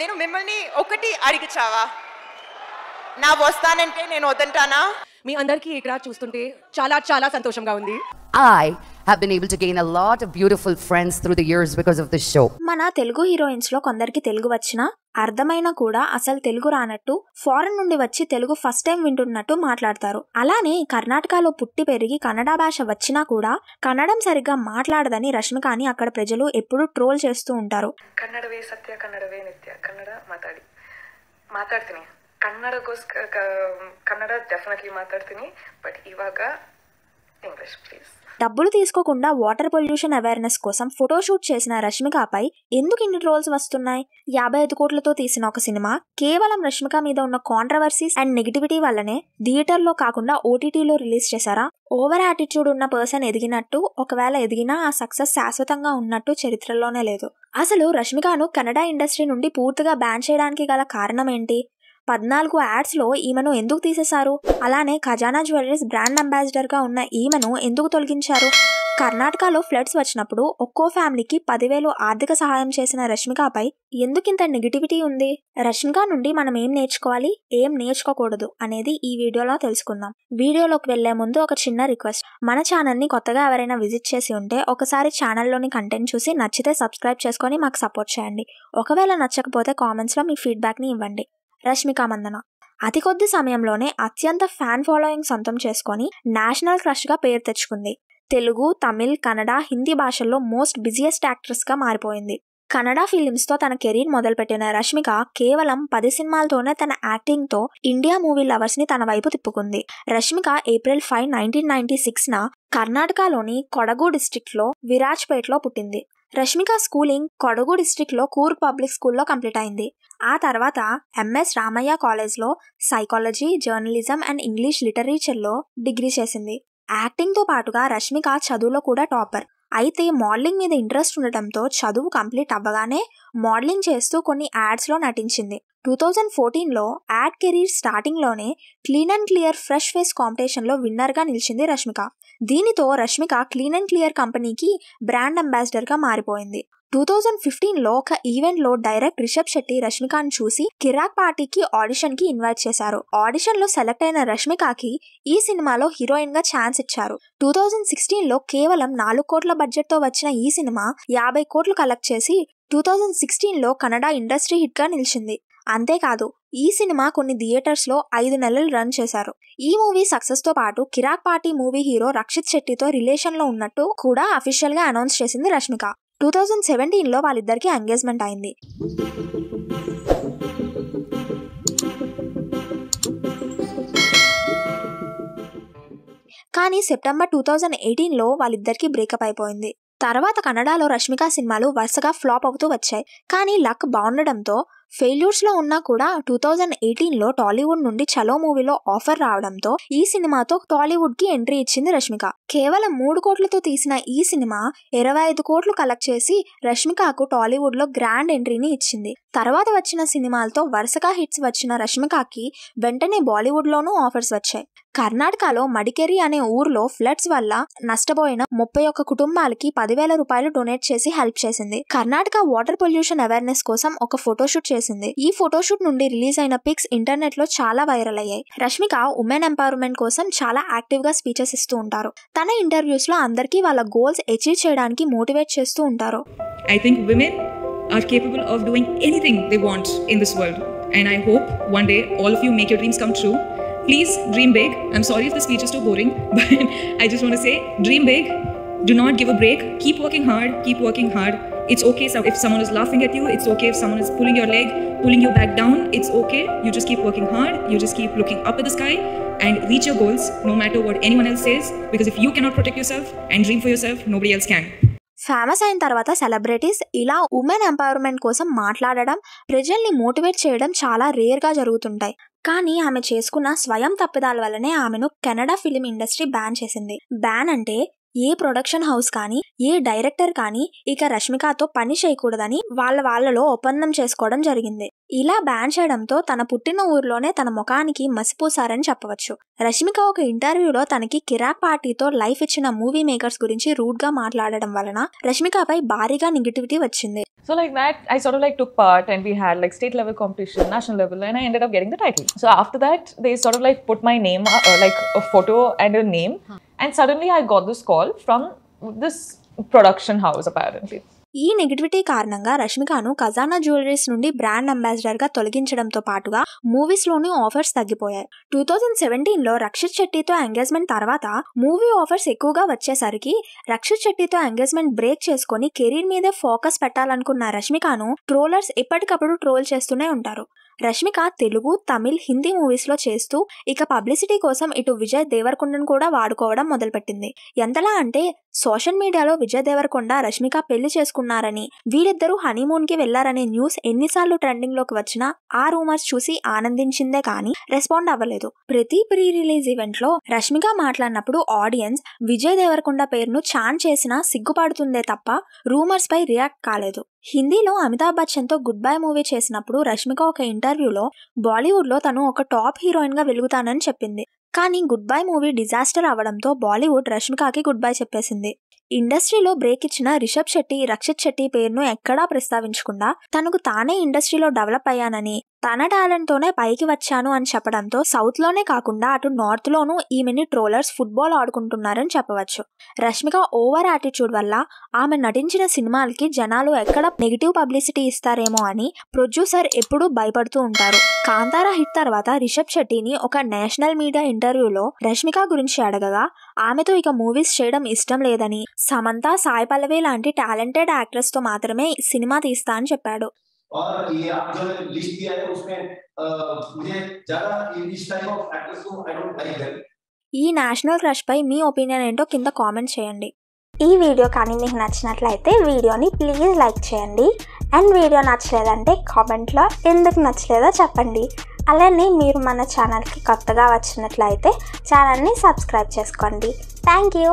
నేను మిమ్మల్ని ఒకటి అడిగిచావా నా వస్తానంటే నేను వదంటానా మీ అందరికీ ఇక్కడ చూస్తుంటే చాలా చాలా సంతోషంగా ఉంది I have been able to gain a lot of beautiful friends through the years because of this show. మన తెలుగు హీరోయిన్స్ లో కొందరికి తెలుగు వచ్చినా అర్థమైనా కూడా అసలు తెలుగు రానట్టు ఫారెన్ నుండి వచ్చి తెలుగు ఫస్ట్ టైం వింటున్నట్టు మాట్లాడతారు అలానే కర్ణాటకలో పుట్టి పెరిగి కన్నడ భాష వచ్చినా కూడా కన్నడం సరిగ్గా మాట్లాడదని రష్మిక అని అక్కడ ప్రజలు ఎప్పుడూ ట్రోల్ చేస్తూ ఉంటారు కన్నడవే సత్య కన్నడవే నిత్య కన్నడ మాతాడి ಮಾತಾಡ್ತೀನಿ ಕನ್ನಡಗೋಸ್ಕರ ಕನ್ನಡ ಡೆಫಿನೆಟ್ಲಿ ಮಾತಾಡ್ತೀನಿ డబ్బులు తీసుకోకుండా వాటర్ పొల్యూషన్ అవేర్నెస్ కోసం ఫోటోషూట్ చేసిన రష్మికపై ఎందుకు ఇన్ని రోల్స్ వస్తున్నాయి యాభై ఐదు కోట్లతో తీసిన ఒక సినిమా కేవలం రష్మిక మీద ఉన్న కాంట్రవర్సీస్ అండ్ నెగిటివిటీ వల్లనే థియేటర్లో కాకుండా ఓటీటీలో రిలీజ్ చేశారా ఓవర్ యాటిట్యూడ్ ఉన్న పర్సన్ ఎదిగినట్టు ఒకవేళ ఎదిగినా ఆ సక్సెస్ శాశ్వతంగా ఉన్నట్టు చరిత్రలోనే లేదు అసలు రష్మికను కెనడా ఇండస్ట్రీ నుండి పూర్తిగా బ్యాన్ చేయడానికి గల కారణం ఏంటి పద్నాలుగు యాడ్స్లో ఈమెను ఎందుకు తీసేశారు అలానే ఖజానా జ్యువెలరీస్ బ్రాండ్ అంబాసిడర్గా ఉన్న ఈమెను ఎందుకు తొలగించారు కర్ణాటకలో ఫ్లడ్స్ వచ్చినప్పుడు ఒక్కో ఫ్యామిలీకి పదివేలు ఆర్థిక సహాయం చేసిన రష్మికపై ఎందుకింత నెగిటివిటీ ఉంది రష్మిక నుండి మనం ఏం నేర్చుకోవాలి ఏం నేర్చుకోకూడదు అనేది ఈ వీడియోలో తెలుసుకుందాం వీడియోలోకి వెళ్లే ముందు ఒక చిన్న రిక్వెస్ట్ మన ఛానల్ని కొత్తగా ఎవరైనా విజిట్ చేసి ఉంటే ఒకసారి ఛానల్లోని కంటెంట్ చూసి నచ్చితే సబ్స్క్రైబ్ చేసుకొని మాకు సపోర్ట్ చేయండి ఒకవేళ నచ్చకపోతే కామెంట్స్లో మీ ఫీడ్బ్యాక్ని ఇవ్వండి రష్మిక మందన అతి కొద్ది సమయంలోనే అత్యంత ఫ్యాన్ ఫాలోయింగ్ సొంతం చేసుకొని నేషనల్ క్రష్గా పేరు తెచ్చుకుంది తెలుగు తమిళ్ కన్నడ హిందీ భాషల్లో మోస్ట్ బిజియెస్ట్ గా మారిపోయింది కన్నడ ఫిలిమ్స్తో తన కెరీర్ మొదలుపెట్టిన రష్మిక కేవలం పది సినిమాలతోనే తన యాక్టింగ్తో ఇండియా మూవీ లవర్స్ని తన వైపు తిప్పుకుంది Rashmika April five nineteen ninety సిక్స్న కర్ణాటకలోని కొడగు విరాజ్పేట్ లో పుట్టింది రష్మిక స్కూలింగ్ కొడగు డిస్ట్రిక్ట్లో కూర్ పబ్లిక్ స్కూల్లో కంప్లీట్ అయింది ఆ తర్వాత ఎంఎస్ రామయ్య కాలేజ్లో సైకాలజీ జర్నలిజం అండ్ ఇంగ్లీష్ లిటరేచర్లో డిగ్రీ చేసింది యాక్టింగ్తో పాటుగా రష్మిక చదువులో కూడా టాపర్ అయితే మోడలింగ్ మీద ఇంట్రెస్ట్ ఉండటంతో చదువు కంప్లీట్ అవ్వగానే మోడలింగ్ చేస్తూ కొన్ని యాడ్స్లో నటించింది టూ థౌజండ్ ఫోర్టీన్లో యాడ్ కెరీర్ స్టార్టింగ్లోనే clean and clear fresh face కాంపిటీషన్లో విన్నర్గా నిలిచింది రష్మిక దీనితో రష్మిక క్లీన్ అండ్ క్లియర్ కంపెనీకి బ్రాండ్ అంబాసిడర్గా మారిపోయింది టూ థౌజండ్ ఫిఫ్టీన్ లో ఒక ఈవెంట్లో డైరెక్ట్ రిషబ్ శెట్టి రష్మికాను చూసి కిరాక్ పార్టీకి ఆడిషన్ కి ఇన్వైట్ చేశారు ఆడిషన్ లో సెలెక్ట్ అయిన రష్మికకి ఈ సినిమాలో హీరోయిన్ గా ఛాన్స్ ఇచ్చారు టూ థౌజండ్ లో కేవలం నాలుగు కోట్ల బడ్జెట్ తో వచ్చిన ఈ సినిమా యాభై కోట్లు కలెక్ట్ చేసి టూ థౌజండ్ లో కన్నడ ఇండస్ట్రీ హిట్గా నిలిచింది అంతేకాదు ఈ సినిమా కొన్ని థియేటర్స్లో ఐదు నెలలు రన్ చేశారు ఈ మూవీ సక్సెస్తో పాటు Kirik Party movie hero Rakshit శెట్టితో రిలేషన్లో ఉన్నట్టు కూడా గా అనౌన్స్ చేసింది రష్మిక టూ థౌజండ్ సెవెంటీన్లో వాళ్ళిద్దరికీ ఎంగేజ్మెంట్ అయింది కానీ సెప్టెంబర్ టూ థౌజండ్ ఎయిటీన్లో వాళ్ళిద్దరికీ బ్రేకప్ అయిపోయింది తర్వాత కన్నడలో రష్మిక సినిమాలు వరుసగా ఫ్లాప్ అవుతూ వచ్చాయి కానీ లక్ బాగుండడంతో ఫెయిల్యూర్స్లో ఉన్నా కూడా టూ థౌజండ్ ఎయిటీన్లో టాలీవుడ్ నుండి చలో మూవీలో ఆఫర్ రావడంతో ఈ సినిమాతో టాలీవుడ్కి ఎంట్రీ ఇచ్చింది రష్మిక కేవలం మూడు కోట్లతో తీసిన ఈ సినిమా ఇరవై ఐదు కోట్లు కలెక్ట్ చేసి రష్మికకు టాలీవుడ్లో గ్రాండ్ ఎంట్రీని ఇచ్చింది తర్వాత వచ్చిన సినిమాలతో వరుసగా హిట్స్ వచ్చిన రష్మికకి వెంటనే బాలీవుడ్లోనూ ఆఫర్స్ వచ్చాయి కర్ణాటకలో మడికేరి అనే ఊర్లో ఫ్లడ్స్ వల్ల నష్టపోయిన ముప్పై ఒక్క కుటుంబాలకి పదివేల రూపాయలు డొనేట్ చేసి హెల్ప్ చేసింది కర్ణాటక వాటర్ పొల్యూషన్ అవేర్నెస్ కోసం ఒక ఫోటోషూట్ చేసింది ఈ ఫోటోషూట్ నుండి రిలీజ్ అయిన పిక్స్ ఇంటర్నెట్ లో చాలా వైరల్ అయ్యాయి రష్మిక ఉమెన్ ఎంపవర్మెంట్ కోసం చాలా యాక్టివ్ గా స్పీచెస్ ఇస్తూ ఉంటారు తన ఇంటర్వ్యూస్ లో అందరికీ వాళ్ళ గోల్స్ అచీవ్ చేయడానికి మోటివేట్ చేస్తూ ఉంటారు I think women are capable of doing anything they want in this world and I hope one day all of you make your dreams come true please dream big I'm sorry if the speech is too boring but I just want say dream big do not give a break keep working hard keep working hard It's okay if someone is laughing at you. It's okay if someone is pulling your leg, pulling you back down. It's okay. You just keep working hard. You just keep looking up at the sky and reach your goals no matter what anyone else says. Because if you cannot protect yourself and dream for yourself, nobody else can. Famous అయిన తర్వాత celebrities ఇలా women empowerment కోసం మాట్లాడడం ప్రజల్ని motivate చేయడం చాలా రేర్గా జరుగుతుంటాయి కానీ ఆమె చేసుకున్న స్వయం తప్పిదాల వల్లనే ఆమెను కెనడా ఫిలిం ఇండస్ట్రీ బ్యాన్ చేసింది బ్యాన్ అంటే ఏ ప్రొడక్షన్ హౌస్ కానీ ఏ డైరెక్టర్ కానీ ఇక రష్మికతో పని చేయకూడదని వాళ్ళ వాళ్ళలో ఒప్పందం చేసుకోవడం జరిగింది ఇలా బ్యాన్ చేయడంతో తన పుట్టిన ఊర్లోనే తన ముఖానికి మసిపోసారని చెప్పవచ్చు రష్మిక ఒక ఇంటర్వ్యూలో తనకి కిరాక్ పార్టీతో లైఫ్ ఇచ్చిన మూవీ మేకర్స్ గురించి రూడ్ గా మాట్లాడడం వలన రష్మికపై భారీగా నెగిటివిటీ వచ్చింది So like that, I sort of like took part and we had like state level competition, national level, and I ended up getting the title. So after that, they sort of like put my name, uh, like a photo and a name. Huh. And suddenly I got this call from this production house apparently ఈ negativity కారణంగా రష్మికను ఖజానా jewelleries నుండి brand ambassador గా తొలగించడంతో పాటుగా movies లోని offers తగ్గిపోయాయి two thousand seventeen లో రక్షిత్ శెట్టితో ఎంగేజ్మెంట్ తర్వాత మూవీ ఆఫర్స్ ఎక్కువగా వచ్చేసరికి రక్షిత్ శెట్టితో ఎంగేజ్మెంట్ బ్రేక్ చేసుకుని కెరీర్ మీదే ఫోకస్ పెట్టాలనుకున్న రష్మికను ట్రోలర్స్ ఎప్పటికప్పుడు ట్రోల్ చేస్తూనే ఉంటారు రష్మిక తెలుగు తమిళ్ హిందీ మూవీస్లో చేస్తూ ఇక పబ్లిసిటీ కోసం ఇటు విజయ్ దేవరకొండను కూడా వాడుకోవడం మొదలుపెట్టింది ఎంతలా అంటే సోషల్ మీడియాలో విజయ్ దేవరకొండ రష్మిక పెళ్లి చేసుకున్నారని వీరిద్దరూ హనీమూన్కి వెళ్లారనే న్యూస్ ఎన్నిసార్లు ట్రెండింగ్ లోకి వచ్చినా ఆ రూమర్స్ చూసి ఆనందించిందే కానీ రెస్పాండ్ అవ్వలేదు ప్రతి ప్రీ రిలీజ్ ఈవెంట్లో రష్మిక మాట్లాడినప్పుడు ఆడియన్స్ విజయ్ దేవరకొండ పేరును చాన్ చేసినా సిగ్గుపడుతుందే తప్ప రూమర్స్ పై రియాక్ట్ కాలేదు హిందీలో అమితాబ్ బచ్చన్తో గుడ్ బై మూవీ చేసినప్పుడు రష్మిక ఒక ఇంటర్వ్యూలో బాలీవుడ్లో తను ఒక టాప్ హీరోయిన్గా వెలుగుతానని చెప్పింది కానీ గుడ్ బై మూవీ డిజాస్టర్ అవడంతో బాలీవుడ్ రష్మికకి గుడ్ బై చెప్పేసింది ఇండస్ట్రీలో బ్రేక్ ఇచ్చిన రిషబ్ శెట్టి రక్షిత్ శెట్టి పేరును ఎక్కడా ప్రస్తావించకుండా తనకు తానే ఇండస్ట్రీలో డెవలప్ అయ్యానని తన టాలెంట్తోనే పైకి వచ్చాను అని చెప్పడంతో సౌత్లోనే కాకుండా అటు నార్త్లోనూ ఈమెని ట్రోలర్స్ ఫుట్బాల్ ఆడుకుంటున్నారని చెప్పవచ్చు రష్మిక ఓవర్ యాటిట్యూడ్ వల్ల ఆమె నటించిన సినిమాలకి జనాలు ఎక్కడ నెగిటివ్ పబ్లిసిటీ ఇస్తారేమో అని ప్రొడ్యూసర్ ఎప్పుడూ భయపడుతూ ఉంటారు కాంతారా హిట్ తర్వాత రిషబ్ శెట్టిని ఒక నేషనల్ మీడియా ఇంటర్వ్యూలో రష్మిక గురించి అడగగా ఆమెతో ఇక మూవీస్ చేయడం ఇష్టం లేదని సమంత సాయి పల్లవి లాంటి టాలెంటెడ్ యాక్ట్రెస్ తో మాత్రమే సినిమా తీస్తా అని చెప్పాడు ఈ నేషనల్ క్రష్ పై మీ ఒపీనియన్ ఏంటో కింద కామెంట్ చేయండి ఈ వీడియో కానీ మీకు నచ్చినట్లయితే వీడియోని ప్లీజ్ లైక్ చేయండి అండ్ వీడియో నచ్చలేదంటే కామెంట్లో ఎందుకు నచ్చలేదో చెప్పండి అలానే మీరు మన ఛానల్కి కొత్తగా వచ్చినట్లయితే ఛానల్ని సబ్స్క్రైబ్ చేసుకోండి థ్యాంక్ యూ